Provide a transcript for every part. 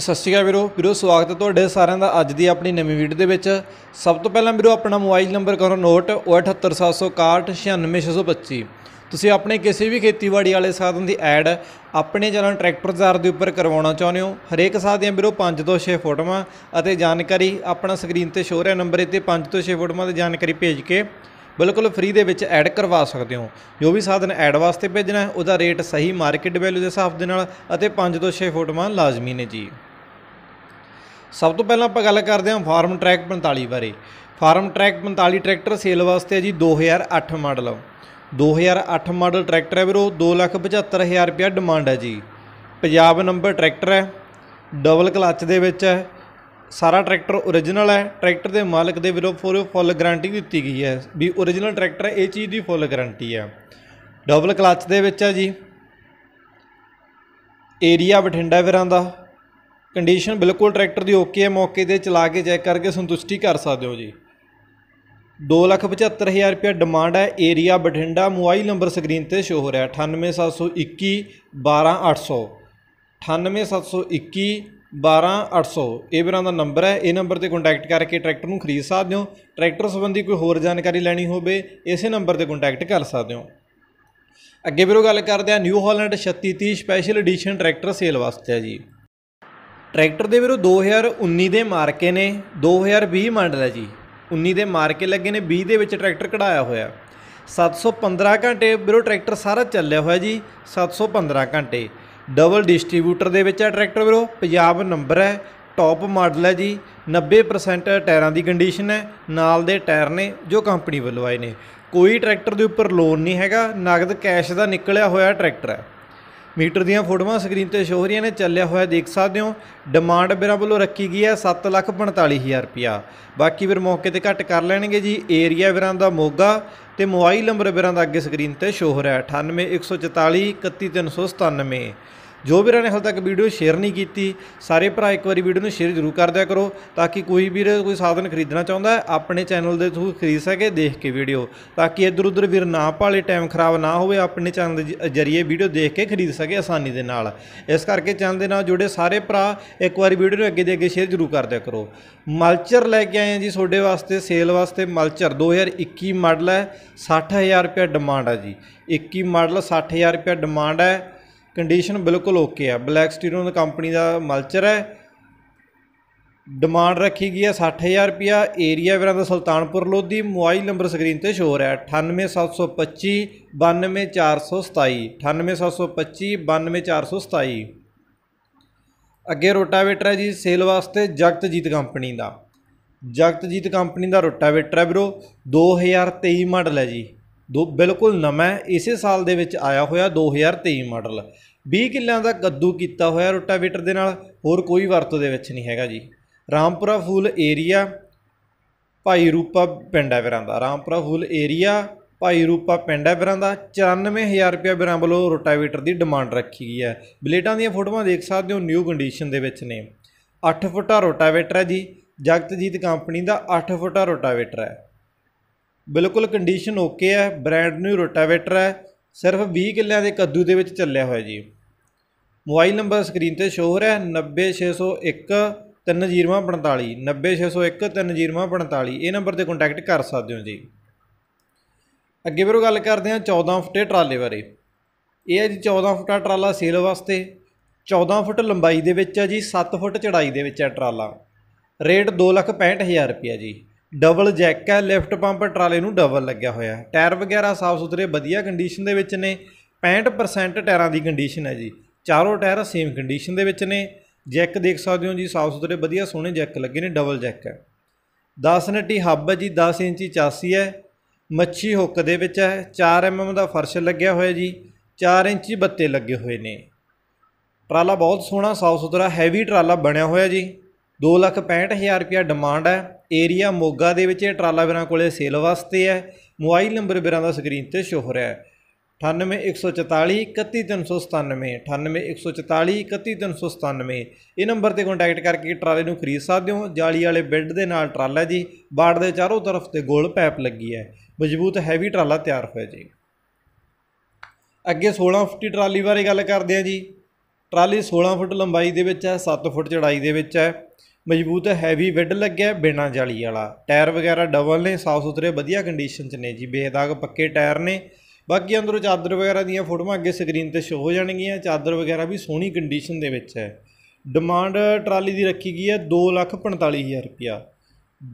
ਸਤਿ ਸ਼੍ਰੀ ਅਕਾਲ ਵੀਰੋ ਵੀਰੋ ਸਵਾਗਤ ਹੈ ਤੁਹਾਡੇ ਸਾਰਿਆਂ ਦਾ ਅੱਜ ਦੀ ਆਪਣੀ ਨਵੀਂ ਵੀਡੀਓ ਦੇ ਵਿੱਚ ਸਭ ਤੋਂ ਪਹਿਲਾਂ ਵੀਰੋ ਆਪਣਾ ਮੋਬਾਈਲ ਨੰਬਰ ਕਰੋ ਨੋਟ 7876196625 ਤੁਸੀਂ ਆਪਣੇ ਕਿਸੇ ਵੀ ਖੇਤੀਬਾੜੀ ਵਾਲੇ ਸਾਧਨ ਦੀ ਐਡ ਆਪਣੇ ਜਨਨ ਟਰੈਕਟਰ ਬਾਜ਼ਾਰ ਦੇ ਉੱਪਰ ਕਰਵਾਉਣਾ ਚਾਹੁੰਦੇ ਹੋ ਹਰੇਕ ਸਾਧ ਦੀਆਂ ਵੀਰੋ 5 ਤੋਂ 6 ਫੋਟੋਆਂ ਅਤੇ ਜਾਣਕਾਰੀ ਆਪਣਾ ਸਕਰੀਨ ਤੇ ਸ਼ੋਅ ਰਿਹਾ ਨੰਬਰ ਤੇ 5 ਤੋਂ 6 ਫੋਟੋਆਂ ਦੀ ਜਾਣਕਾਰੀ ਭੇਜ ਕੇ ਬਿਲਕੁਲ ਫ੍ਰੀ ਦੇ ਵਿੱਚ ਐਡ ਕਰਵਾ ਸਕਦੇ ਹੋ ਜੋ ਵੀ ਸਾਧਨ ਐਡ ਵਾਸਤੇ ਭੇਜਣਾ ਹੈ ਉਹਦਾ ਰੇਟ ਸਹੀ ਮਾਰਕੀਟ ਵੈਲਿਊ ਦੇ ਹਿਸਾਬ ਦੇ ਨਾਲ ਅਤੇ 5 ਤੋਂ 6 ਫੋਟੋਆਂ ਲਾਜ਼ਮੀ ਨੇ ਜੀ ਸਭ ਤੋਂ ਪਹਿਲਾਂ ਆਪਾਂ ਗੱਲ ਕਰਦੇ ਹਾਂ ਫਾਰਮ ਟਰੈਕ 45 ਬਾਰੇ ਫਾਰਮ ਟਰੈਕ 45 ਟਰੈਕਟਰ ਸੇਲ ਵਾਸਤੇ ਹੈ ਜੀ 2008 ਮਾਡਲ 2008 ਮਾਡਲ ਟਰੈਕਟਰ ਹੈ ਵੀਰੋ 275000 ਰੁਪਿਆ ਡਿਮਾਂਡ ਹੈ ਜੀ ਪੰਜਾਬ ਨੰਬਰ ਟਰੈਕਟਰ ਹੈ ਡਬਲ ਕਲੱਚ ਦੇ ਵਿੱਚ ਹੈ ਸਾਰਾ ਟਰੈਕਟਰ origignal ਹੈ ਟਰੈਕਟਰ ਦੇ ਮਾਲਕ ਦੇ ਵੀਰੋ ਫੁੱਲ ਗਾਰੰਟੀ ਦਿੱਤੀ ਗਈ ਹੈ ਵੀ origignal ਟਰੈਕਟਰ ਹੈ ਇਹ ਚੀਜ਼ ਦੀ ਫੁੱਲ ਗਾਰੰਟੀ ਹੈ ਡਬਲ ਕਲੱਚ ਦੇ ਵਿੱਚ ਹੈ ਜੀ ਏਰੀਆ ਬਠਿੰਡਾ ਵੀਰਾਂ ਦਾ ਕੰਡੀਸ਼ਨ ਬਿਲਕੁਲ ਟਰੈਕਟਰ ਦੀ ਓਕੇ ਹੈ ਮੌਕੇ ਤੇ ਚਲਾ ਕੇ ਚੈੱਕ ਕਰਕੇ ਸੰਤੁਸ਼ਟੀ ਕਰ ਸਕਦੇ ਹੋ ਜੀ 275000 ਰੁਪਏ ਡਿਮਾਂਡ ਹੈ area Bathinda mobile number screen ਤੇ ਸ਼ੋ ਹੋ ਰਿਹਾ 98721 12800 98721 12800 ਇਹ ਵੀਰਾਂ ਦਾ ਨੰਬਰ ਹੈ ਇਹ ਨੰਬਰ ਤੇ ਕੰਟੈਕਟ ਕਰਕੇ ਟਰੈਕਟਰ ਨੂੰ ਖਰੀਦ ਸਕਦੇ ਹੋ ਟਰੈਕਟਰ ਸੰਬੰਧੀ ਕੋਈ ਹੋਰ ਜਾਣਕਾਰੀ ਲੈਣੀ ਹੋਵੇ ਇਸੇ ਨੰਬਰ ਤੇ ਕੰਟੈਕਟ ਕਰ ਸਕਦੇ ਹੋ ਅੱਗੇ ਵੀਰੋ ਗੱਲ ਕਰਦੇ ਆ New Holland 3630 special edition tractor sale ਵਾਸਤੇ ਆ ਜੀ ਟਰੈਕਟਰ ਦੇ ਵੀਰੋ 2019 ਦੇ ਮਾਰਕੇ ਨੇ 2020 ਮਾਡਲ ਹੈ ਜੀ 19 ਦੇ ਮਾਰਕੇ ਲੱਗੇ ਨੇ 20 ਦੇ ਵਿੱਚ ਟਰੈਕਟਰ ਕਢਾਇਆ ਹੋਇਆ 715 ਘੰਟੇ ਵੀਰੋ ਟਰੈਕਟਰ ਸਾਰਾ ਚੱਲਿਆ ਹੋਇਆ ਜੀ 715 ਘੰਟੇ ਡਬਲ ਡਿਸਟ੍ਰੀਬਿਊਟਰ ਦੇ ਵਿੱਚ ਹੈ ਟਰੈਕਟਰ ਵੀਰੋ ਪੰਜਾਬ ਨੰਬਰ ਹੈ ਟੌਪ ਮਾਡਲ ਹੈ ਜੀ 90% ਟਾਇਰਾਂ ਦੀ ਕੰਡੀਸ਼ਨ ਹੈ ਨਾਲ ਦੇ ਟਾਇਰ ਨੇ ਜੋ ਕੰਪਨੀ ਵੱਲੋਂ ਆਏ ਨੇ ਕੋਈ ਟਰੈਕਟਰ ਦੇ ਉੱਪਰ ਲੋਨ ਨਹੀਂ ਹੈਗਾ ਨਗਦ ਕੈਸ਼ ਦਾ ਨਿਕਲਿਆ ਹੋਇਆ ਟਰੈਕਟਰ ਹੈ ਮੀਟਰ ਦੀਆਂ ਫੋਟੋਆਂ ਸਕਰੀਨ ਤੇ ਸ਼ੋ ਹੋ ਰਹੀਆਂ ਨੇ ਚੱਲਿਆ ਹੋਇਆ ਦੇਖ ਸਕਦੇ ਹੋ ਡਿਮਾਂਡ ਬਿਰਾਂ ਵੱਲੋਂ ਰੱਖੀ ਗਈ ਹੈ 745000 ਰੁਪਿਆ ਬਾਕੀ ਵੀਰ ਮੌਕੇ ਤੇ ਘੱਟ ਕਰ ਲੈਣਗੇ ਜੀ ਏਰੀਆ ਵੀਰਾਂ ਦਾ ਮੋਗਾ ਤੇ ਮੋਬਾਈਲ ਨੰਬਰ ਵੀਰਾਂ ਦਾ ਅੱਗੇ ਸਕਰੀਨ ਤੇ ਸ਼ੋ ਹੋ ਰਿਹਾ 9814431397 ਜੋ ਵੀਰਾਂ ਨੇ ਹਾਲ ਤੱਕ ਵੀਡੀਓ ਸ਼ੇਅਰ ਨਹੀਂ ਕੀਤੀ ਸਾਰੇ ਭਰਾ ਇੱਕ ਵਾਰੀ ਵੀਡੀਓ ਨੂੰ ਸ਼ੇਅਰ ਜ਼ਰੂਰ ਕਰ ਦਿਆ ਕਰੋ ਤਾਂ ਕਿ ਕੋਈ ਵੀਰ ਕੋਈ ਸਾਧਨ ਖਰੀਦਣਾ ਚਾਹੁੰਦਾ ਹੈ ਆਪਣੇ ਚੈਨਲ ਦੇ ਥਰੂ ਖਰੀਦ ਸਕੇ ਦੇਖ ਕੇ ਵੀਡੀਓ ਤਾਂ ਕਿ ਇਧਰ ਉਧਰ ਵੀਰ ਨਾ ਪਾਲੇ ਟਾਈਮ ਖਰਾਬ ਨਾ ਹੋਵੇ ਆਪਣੇ ਚੈਨਲ ਦੇ ਜਰੀਏ ਵੀਡੀਓ ਦੇਖ ਕੇ ਖਰੀਦ ਸਕੇ ਆਸਾਨੀ ਦੇ ਨਾਲ ਇਸ ਕਰਕੇ ਚੈਨਲ ਦੇ ਨਾਲ ਜੁੜੇ ਸਾਰੇ ਭਰਾ ਇੱਕ ਵਾਰੀ ਵੀਡੀਓ ਨੂੰ ਅੱਗੇ ਦੇ ਅੱਗੇ ਸ਼ੇਅਰ ਜ਼ਰੂਰ ਕਰ ਦਿਆ ਕਰੋ ਮਲਚਰ ਲੈ ਕੇ ਆਏ ਆ ਜੀ ਤੁਹਾਡੇ ਵਾਸਤੇ ਸੇਲ ਵਾਸਤੇ ਮਲਚਰ 2021 ਮਾਡਲ ਹੈ 60000 ਰੁਪਏ ਡਿਮਾਂਡ ਹੈ ਜੀ 21 ਮਾਡਲ 60000 ਰੁਪਏ ਡਿਮਾਂਡ ਹੈ ਕੰਡੀਸ਼ਨ ਬਿਲਕੁਲ ਓਕੇ ਆ ਬਲੈਕ ਸਟੀਰੋਨ ਕੰਪਨੀ ਦਾ ਮਲਚਰ ਹੈ ਡਿਮਾਂਡ ਰੱਖੀ ਗਈ ਹੈ 60000 ਰੁਪਿਆ ਏਰੀਆ ਵੀਰਾਂ ਦਾ Sultanpur Lodhi mobile number screen ਤੇ ਸ਼ੋਰ ਹੈ 98725 92427 98725 92427 ਅੱਗੇ ਰੋਟਾਵੇਟਰ ਹੈ ਜੀ ਸੇਲ ਵਾਸਤੇ ਜਗਤਜੀਤ ਕੰਪਨੀ ਦਾ ਜਗਤਜੀਤ ਕੰਪਨੀ ਦਾ ਰੋਟਾਵੇਟਰ ਹੈ ਵੀਰੋ 2023 ਮਾਡਲ ਹੈ ਜੀ ਦੋ ਬਿਲਕੁਲ ਨਵਾਂ ਇਸੇ ਸਾਲ ਦੇ ਵਿੱਚ ਆਇਆ ਹੋਇਆ 2023 ਮਾਡਲ 20 ਕਿੱਲਿਆਂ ਦਾ ਕੱਦੂ ਕੀਤਾ ਹੋਇਆ ਰੋਟਾਵੇਟਰ ਦੇ ਨਾਲ ਹੋਰ ਕੋਈ ਵਰਤੋਂ ਦੇ ਵਿੱਚ ਨਹੀਂ ਹੈਗਾ ਜੀ ਰਾਮਪੁਰਾ ਫੂਲ ਏਰੀਆ ਭਾਈ ਰੂਪਾ ਪਿੰਡ ਹੈ ਵੀਰਾਂ ਦਾ ਰਾਮਪੁਰਾ ਫੂਲ ਏਰੀਆ ਭਾਈ ਰੂਪਾ ਪਿੰਡ ਹੈ ਵੀਰਾਂ ਦਾ 94000 ਰੁਪਏ ਵੀਰਾਂ ਵੱਲੋਂ ਰੋਟਾਵੇਟਰ ਦੀ ਡਿਮਾਂਡ ਰੱਖੀ ਗਈ ਹੈ ਬਲੇਡਾਂ ਦੀਆਂ ਫੋਟੋਆਂ ਦੇਖ ਸਕਦੇ ਹੋ ਨਿਊ ਕੰਡੀਸ਼ਨ ਦੇ ਵਿੱਚ ਨੇ 8 ਫੁੱਟਾ ਰੋਟਾਵੇਟਰ ਹੈ ਜੀ ਜਗਤਜੀਤ ਕੰਪਨੀ ਦਾ 8 ਫੁੱਟਾ ਰੋਟਾਵੇਟਰ ਹੈ ਬਿਲਕੁਲ ਕੰਡੀਸ਼ਨ ਓਕੇ ਹੈ ਬ੍ਰੈਂਡ ਨਿਊ ਰੋਟਾਵੇਟਰ ਹੈ ਸਿਰਫ 20 ਕਿੱਲਿਆਂ ਦੇ ਕੱਦੂ ਦੇ ਵਿੱਚ ਚੱਲਿਆ ਹੋਇਆ ਜੀ ਮੋਬਾਈਲ ਨੰਬਰ ਸਕਰੀਨ ਤੇ ਸ਼ੋ ਹੋ ਰਿਹਾ 90601 3045 3045 ਇਹ ਨੰਬਰ ਤੇ ਕੰਟੈਕਟ ਕਰ ਸਕਦੇ ਹੋ ਜੀ ਅੱਗੇ ਵੀਰੋ ਗੱਲ ਕਰਦੇ ਹਾਂ 14 ਫੁੱਟੇ ਟਰਾਲੇ ਬਾਰੇ ਇਹ ਹੈ ਜੀ 14 ਫੁੱਟਾ ਟਰਾਲਾ ਸੇਲ ਵਾਸਤੇ 14 ਫੁੱਟ ਲੰਬਾਈ ਦੇ ਵਿੱਚ ਹੈ ਜੀ 7 ਫੁੱਟ ਚੜਾਈ ਦੇ ਵਿੱਚ ਹੈ ਟਰਾਲਾ ਰੇਟ 2,65,000 ਰੁਪਏ ਜੀ ਡਬਲ ਜੈਕ ਹੈ ਲਿਫਟ ਪੰਪ ਟਰਾਲੇ ਨੂੰ ਡਬਲ ਲੱਗਿਆ ਹੋਇਆ ਹੈ ਟਾਇਰ ਵਗੈਰਾ ਸਾਫ ਸੁਥਰੇ ਵਧੀਆ ਕੰਡੀਸ਼ਨ ਦੇ ਵਿੱਚ ਨੇ 65% ਟਾਇਰਾਂ ਦੀ ਕੰਡੀਸ਼ਨ ਹੈ ਜੀ ਚਾਰੋਂ ਟਾਇਰ ਸੇਮ ਕੰਡੀਸ਼ਨ ਦੇ ਵਿੱਚ ਨੇ ਜੈਕ ਦੇਖ ਸਕਦੇ ਹੋ ਜੀ ਸਾਫ ਸੁਥਰੇ ਵਧੀਆ ਸੋਹਣੇ ਜੈਕ ਲੱਗੇ ਨੇ ਡਬਲ ਜੈਕ ਹੈ 10 ਨੱਟੀ ਹੱਬ ਹੈ ਜੀ 10 ਇੰਚੀ ਚਾਸੀ ਹੈ ਮੱਛੀ ਹੁੱਕ ਦੇ ਵਿੱਚ ਹੈ 4 ਐਮਐਮ ਦਾ ਫਰਸ਼ ਲੱਗਿਆ ਹੋਇਆ ਜੀ 4 ਇੰਚੀ ਬੱਤੇ ਲੱਗੇ ਹੋਏ ਨੇ ਟਰਾਲਾ ਬਹੁਤ ਸੋਹਣਾ ਸਾਫ ਸੁਥਰਾ ਹੈਵੀ ਟਰਾਲਾ ਬਣਿਆ ਹੋਇਆ ਜੀ 265000 ਰੁਪਿਆ ਡਿਮਾਂਡ ਹੈ ਏਰੀਆ ਮੋਗਾ ਦੇ ਵਿੱਚ ਇਹ ਟਰਾਲਾ ਵੀਰਾਂ ਕੋਲੇ ਸੇਲ ਵਾਸਤੇ ਹੈ ਮੋਬਾਈਲ ਨੰਬਰ ਵੀਰਾਂ ਦਾ ਸਕਰੀਨ ਤੇ ਸ਼ੋ ਹੋ ਰਿਹਾ ਹੈ 9814431397 9814431397 ਇਹ ਨੰਬਰ ਤੇ ਕੰਟੈਕਟ ਕਰਕੇ ਟਰਾਲੇ ਨੂੰ ਖਰੀਦ ਸਕਦੇ ਹੋ ਜਾਲੀ ਵਾਲੇ ਬੈੱਡ ਦੇ ਨਾਲ ਟਰਾਲਾ ਜੀ ਬਾੜ ਦੇ ਚਾਰੋਂ ਤਰਫ ਤੇ ਗੋਲ ਪੈਪ ਲੱਗੀ ਹੈ ਮਜ਼ਬੂਤ ਹੈਵੀ ਟਰਾਲਾ ਤਿਆਰ ਹੋਇਆ ਜੀ ਅੱਗੇ 16 ਫੁੱਟੀ ਟਰਾਲੀ ਬਾਰੇ ਗੱਲ ਕਰਦੇ ਆ ਜੀ ਟਰਾਲੀ 16 ਫੁੱਟ ਲੰਬਾਈ ਦੇ ਵਿੱਚ ਹੈ 7 ਫੁੱਟ ਚੜਾਈ ਦੇ ਵਿੱਚ ਹੈ ਮਜ਼ਬੂਤ ਹੈਵੀ ਵਿੱਡ ਲੱਗਿਆ ਬਿਨਾ ਜਾਲੀ ਵਾਲਾ ਟਾਇਰ ਵਗੈਰਾ ਡਬਲ ਨੇ ਸਾਫ ਸੁਥਰੇ ਵਧੀਆ ਕੰਡੀਸ਼ਨ 'ਚ ਨੇ ਜੀ ਬੇਦਾਗ ਪੱਕੇ ਟਾਇਰ ਨੇ ਬਾਕੀ ਅੰਦਰੋਂ ਚਾਦਰ ਵਗੈਰਾ ਦੀਆਂ ਫੋਟੋਆਂ ਅੱਗੇ ਸਕਰੀਨ ਤੇ ਸ਼ੋ ਹੋ ਜਾਣਗੀਆਂ ਚਾਦਰ ਵਗੈਰਾ ਵੀ ਸੋਹਣੀ ਕੰਡੀਸ਼ਨ ਦੇ ਵਿੱਚ ਹੈ ਡਿਮਾਂਡ ਟਰਾਲੀ ਦੀ ਰੱਖੀ ਗਈ ਹੈ 2,45,000 ਰੁਪਿਆ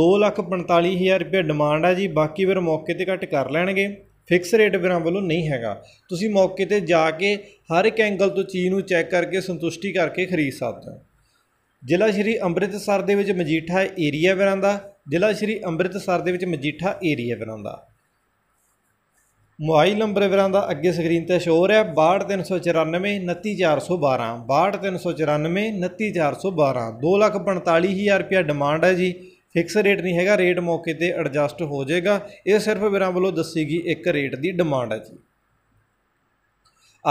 2,45,000 ਰੁਪਿਆ ਡਿਮਾਂਡ ਹੈ ਜੀ ਬਾਕੀ ਫਿਰ ਮੌਕੇ ਤੇ ਘੱਟ ਕਰ ਲੈਣਗੇ ਫਿਕਸ ਰੇਟ ਵਿਰਾਂ ਵੱਲੋਂ ਨਹੀਂ ਹੈਗਾ ਤੁਸੀਂ ਮੌਕੇ ਤੇ ਜਾ ਕੇ ਹਰ ਇੱਕ ਐਂਗਲ ਤੋਂ ਚੀਜ਼ ਨੂੰ ਚੈੱਕ ਕਰਕੇ ਸੰਤੁਸ਼ਟੀ ਕਰਕੇ ਖਰੀਦ ਸਕਦੇ ਹੋ ਜ਼ਿਲ੍ਹਾ ਸ਼੍ਰੀ ਅੰਮ੍ਰਿਤਸਰ ਦੇ ਵਿੱਚ ਮਜੀਠਾ ਏਰੀਆ ਬਰਾਂਦਾ ਜ਼ਿਲ੍ਹਾ ਸ਼੍ਰੀ ਅੰਮ੍ਰਿਤਸਰ ਦੇ ਵਿੱਚ ਮਜੀਠਾ ਏਰੀਆ ਬਰਾਂਦਾ ਮੋਬਾਈਲ ਨੰਬਰ ਬਰਾਂਦਾ ਅੱਗੇ ਸਕਰੀਨ ਤੇ ਸ਼ੋ ਹੋ ਰਿਹਾ 62394 29412 62394 29412 245000 ਰੁਪਿਆ ਡਿਮਾਂਡ ਹੈ ਜੀ ਫਿਕਸ ਰੇਟ ਨਹੀਂ ਹੈਗਾ ਰੇਟ ਮੌਕੇ ਤੇ ਐਡਜਸਟ ਹੋ ਜਾਏਗਾ ਇਹ ਸਿਰਫ ਵੀਰਾਂ ਵੱਲੋਂ ਦੱਸੀ ਗਈ ਇੱਕ ਰੇਟ ਦੀ ਡਿਮਾਂਡ ਹੈ ਜੀ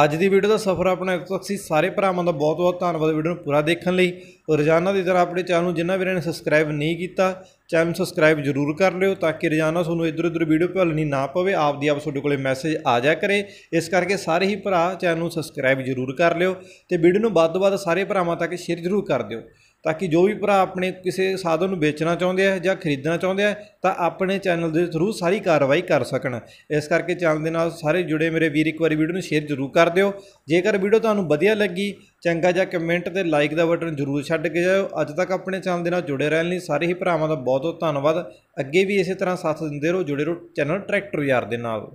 ਅੱਜ ਦੀ ਵੀਡੀਓ ਦਾ ਸਫ਼ਰ ਆਪਣਾ ਤੁਸੀਂ ਸਾਰੇ ਭਰਾਵਾਂ ਦਾ ਬਹੁਤ-ਬਹੁਤ ਧੰਨਵਾਦ ਵੀਡੀਓ ਨੂੰ ਪੂਰਾ ਦੇਖਣ ਲਈ ਰੋਜ਼ਾਨਾ ਦੀ ਤਰ੍ਹਾਂ ਆਪਣੇ ਚੈਨਲ ਨੂੰ ਜਿਨ੍ਹਾਂ ਵੀਰਾਂ ਨੇ ਸਬਸਕ੍ਰਾਈਬ ਨਹੀਂ ਕੀਤਾ ਚੈਨਲ ਨੂੰ ਸਬਸਕ੍ਰਾਈਬ ਜ਼ਰੂਰ ਕਰ ਲਿਓ ਤਾਂ ਕਿ ਰੋਜ਼ਾਨਾ ਤੁਹਾਨੂੰ ਇਧਰ-ਉਧਰ ਵੀਡੀਓ ਭੁੱਲਣੀ ਨਾ ਪਵੇ ਆਪ ਦੀ ਆਪ ਤੁਹਾਡੇ ਕੋਲੇ ਮੈਸੇਜ ਆ ਜਾ ਕਰੇ ਇਸ ਕਰਕੇ ਸਾਰੇ ਹੀ ਭਰਾ ਚੈਨਲ ਨੂੰ ਸਬਸਕ੍ਰਾਈਬ ਜ਼ਰੂਰ ਕਰ ਲਿਓ ਤੇ ਵੀਡੀਓ ਨੂੰ ਵੱਧ ਤੋਂ ਵੱਧ ਸਾਰੇ ਭਰਾਵਾਂ ਤੱਕ ਸ਼ੇਅਰ ਜ਼ਰੂਰ ਕਰ ਦਿਓ ਤਾਂ ਕਿ ਜੋ ਵੀ ਭਰਾ ਆਪਣੇ ਕਿਸੇ ਸਾਧਨ ਨੂੰ ਵੇਚਣਾ ਚਾਹੁੰਦੇ ਆ ਜਾਂ ਖਰੀਦਣਾ ਚਾਹੁੰਦੇ ਆ ਤਾਂ ਆਪਣੇ ਚੈਨਲ ਦੇ ਥਰੂ ਸਾਰੀ ਕਾਰਵਾਈ ਕਰ ਸਕਣ ਇਸ ਕਰਕੇ ਚੈਨਲ ਦੇ ਨਾਲ ਸਾਰੇ ਜੁੜੇ ਮੇਰੇ ਵੀਰ ਇੱਕ ਵਾਰੀ ਵੀਡੀਓ ਨੂੰ ਸ਼ੇਅਰ ਜ਼ਰੂਰ ਕਰ ਦਿਓ ਜੇਕਰ ਵੀਡੀਓ ਤੁਹਾਨੂੰ ਵਧੀਆ ਲੱਗੀ ਚੰਗਾ ਜਿਹਾ ਕਮੈਂਟ ਤੇ ਲਾਈਕ ਦਾ ਬਟਨ ਜ਼ਰੂਰ ਛੱਡ ਕੇ ਜਾਓ ਅੱਜ ਤੱਕ ਆਪਣੇ ਚੈਨਲ ਦੇ ਨਾਲ ਜੁੜੇ ਰਹਿਣ ਲਈ ਸਾਰੇ ਹੀ ਭਰਾਵਾਂ ਦਾ ਬਹੁਤ ਬਹੁਤ ਧੰਨਵਾਦ ਅੱਗੇ ਵੀ ਇਸੇ ਤਰ੍ਹਾਂ ਸਾਥ ਦਿੰਦੇ ਰਹੋ ਜੁੜੇ ਰਹੋ ਚੈਨਲ ਟਰੈਕਟਰ ਯਾਰ ਦੇ ਨਾਲ